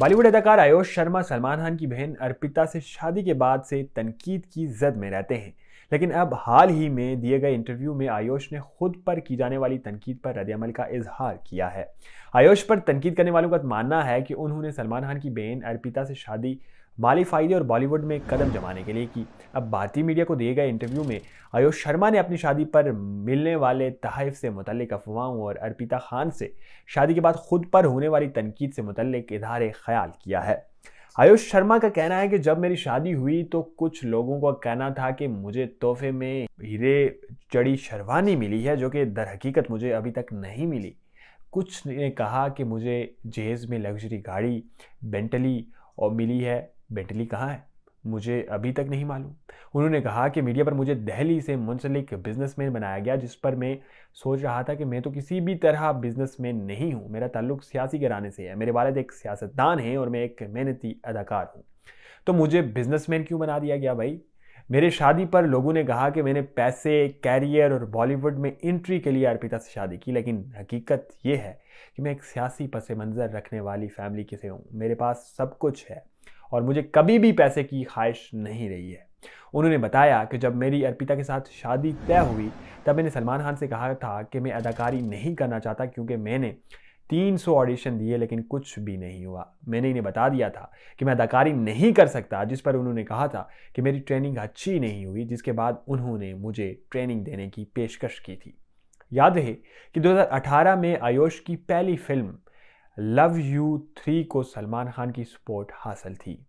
बॉलीवुड अदाकार आयोष शर्मा सलमान खान की बहन अर्पिता से शादी के बाद से तनकीद की जद में रहते हैं लेकिन अब हाल ही में दिए गए इंटरव्यू में आयुष ने खुद पर की जाने वाली तनकीद पर रदल का इजहार किया है आयुष पर तनकीद करने वालों का तो मानना है कि उन्होंने सलमान खान की बहन अर्पिता से शादी माली फायदे और बॉलीवुड में कदम जमाने के लिए की अब भारतीय मीडिया को दिए गए इंटरव्यू में आयुष शर्मा ने अपनी शादी पर मिलने वाले तहफ़ से मुतलक अफवाहों और अर्पिता खान से शादी के बाद खुद पर होने वाली तनकीद से मुतलक इधार ख्याल किया है आयुष शर्मा का कहना है कि जब मेरी शादी हुई तो कुछ लोगों का कहना था कि मुझे तोहफे में हीरे चढ़ी शर्वानी मिली है जो कि दर हकीकत मुझे अभी तक नहीं मिली कुछ ने कहा कि मुझे जहेज़ में लग्जरी गाड़ी बेंटली और मिली है बेंटली कहाँ है मुझे अभी तक नहीं मालूम उन्होंने कहा कि मीडिया पर मुझे दहली से मुंसलिक बिजनेसमैन बनाया गया जिस पर मैं सोच रहा था कि मैं तो किसी भी तरह बिजनेसमैन नहीं हूँ मेरा ताल्लुक सियासी घराने से है मेरे वालद एक सियासतदान हैं और मैं एक मेहनती अदाकार हूँ तो मुझे बिजनेसमैन क्यों बना दिया गया भाई मेरे शादी पर लोगों ने कहा कि मैंने पैसे कैरियर और बॉलीवुड में इंट्री के लिए अर्पिता से शादी की लेकिन हकीकत यह है कि मैं एक सियासी पस मंज़र रखने वाली फैमिली के से हूँ मेरे पास सब कुछ है और मुझे कभी भी पैसे की ख्वाहिश नहीं रही है उन्होंने बताया कि जब मेरी अर्पिता के साथ शादी तय हुई तब मैंने सलमान खान से कहा था कि मैं अदाकारी नहीं करना चाहता क्योंकि मैंने 300 ऑडिशन दिए लेकिन कुछ भी नहीं हुआ मैंने इन्हें बता दिया था कि मैं अदाकारी नहीं कर सकता जिस पर उन्होंने कहा था कि मेरी ट्रेनिंग अच्छी नहीं हुई जिसके बाद उन्होंने मुझे ट्रेनिंग देने की पेशकश की थी याद रहे कि 2018 में आयुष की पहली फिल्म लव यू थ्री को सलमान खान की सपोर्ट हासिल थी